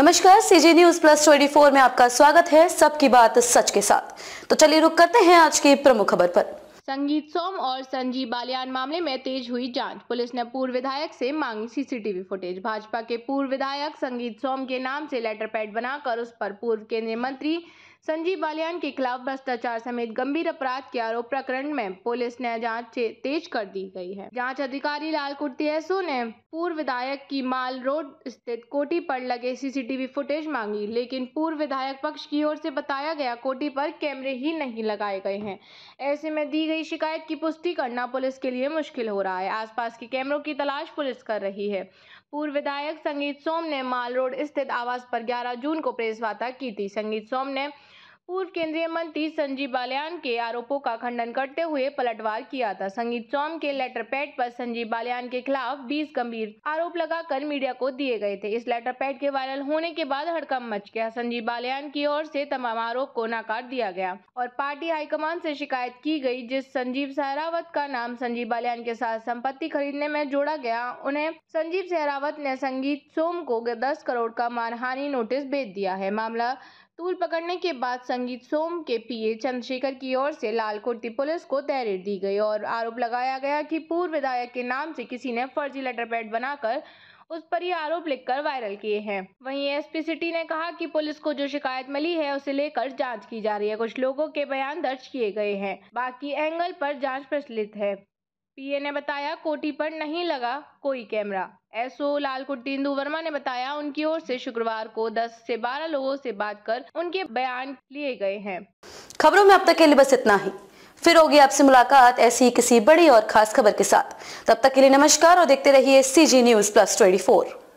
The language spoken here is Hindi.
नमस्कार सीजी न्यूज प्लस 24 में आपका स्वागत है सबकी बात सच के साथ तो चलिए रुक करते हैं आज की प्रमुख खबर पर संगीत सोम और संजीव बालियान मामले में तेज हुई जांच पुलिस ने पूर्व विधायक से मांगी सीसीटीवी फुटेज भाजपा के पूर्व विधायक संगीत सोम के नाम से लेटर पैड बनाकर उस पर पूर्व केंद्रीय मंत्री संजीव बालियान के खिलाफ भ्रष्टाचार समेत गंभीर अपराध के आरोप प्रकरण में पुलिस ने जांच तेज कर दी गई है जाँच अधिकारी लाल कुर्ती एसओ ने पूर्व विधायक की माल रोड स्थित कोटी पर लगे सीसीटीवी फुटेज मांगी लेकिन पूर्व विधायक पक्ष की ओर से बताया गया कोटी पर कैमरे ही नहीं लगाए गए हैं ऐसे में दी गई शिकायत की पुष्टि करना पुलिस के लिए मुश्किल हो रहा है आसपास के कैमरों की तलाश पुलिस कर रही है पूर्व विधायक संगीत सोम ने माल रोड स्थित आवास पर 11 जून को प्रेस वार्ता की थी संगीत सोम ने पूर्व केंद्रीय मंत्री संजीव बालियान के आरोपों का खंडन करते हुए पलटवार किया था संगीत चौम के लेटर पैड पर संजीव बालियान के खिलाफ 20 गंभीर आरोप लगाकर मीडिया को दिए गए थे इस लेटर पैड के वायरल होने के बाद हड़कम मच गया संजीव बालियान की ओर से तमाम आरोप को नकार दिया गया और पार्टी हाईकमान से शिकायत की गई जिस संजीव सहरावत का नाम संजीव बालियान के साथ संपत्ति खरीदने में जोड़ा गया उन्हें संजीव सहरावत ने संगीत सोम को दस करोड़ का मानहानि नोटिस भेज दिया है मामला तूल पकड़ने के बाद संगीत सोम के पीए चंद्रशेखर की ओर से लाल कुर्ती पुलिस को तहरीर दी गई और आरोप लगाया गया कि पूर्व विधायक के नाम से किसी ने फर्जी लेटर पैड बनाकर उस पर ये आरोप लिखकर वायरल किए हैं वहीं एसपी सिटी ने कहा कि पुलिस को जो शिकायत मिली है उसे लेकर जांच की जा रही है कुछ लोगों के बयान दर्ज किए गए हैं बाकी एंगल पर जांच प्रचलित है पीए ने बताया कोटी पर नहीं लगा कोई कैमरा एसओ लाल कुटींदु वर्मा ने बताया उनकी ओर से शुक्रवार को 10 से 12 लोगों से बात कर उनके बयान लिए गए हैं खबरों में अब तक के लिए बस इतना ही फिर होगी आपसे मुलाकात ऐसी किसी बड़ी और खास खबर के साथ तब तक के लिए नमस्कार और देखते रहिए C G news plus twenty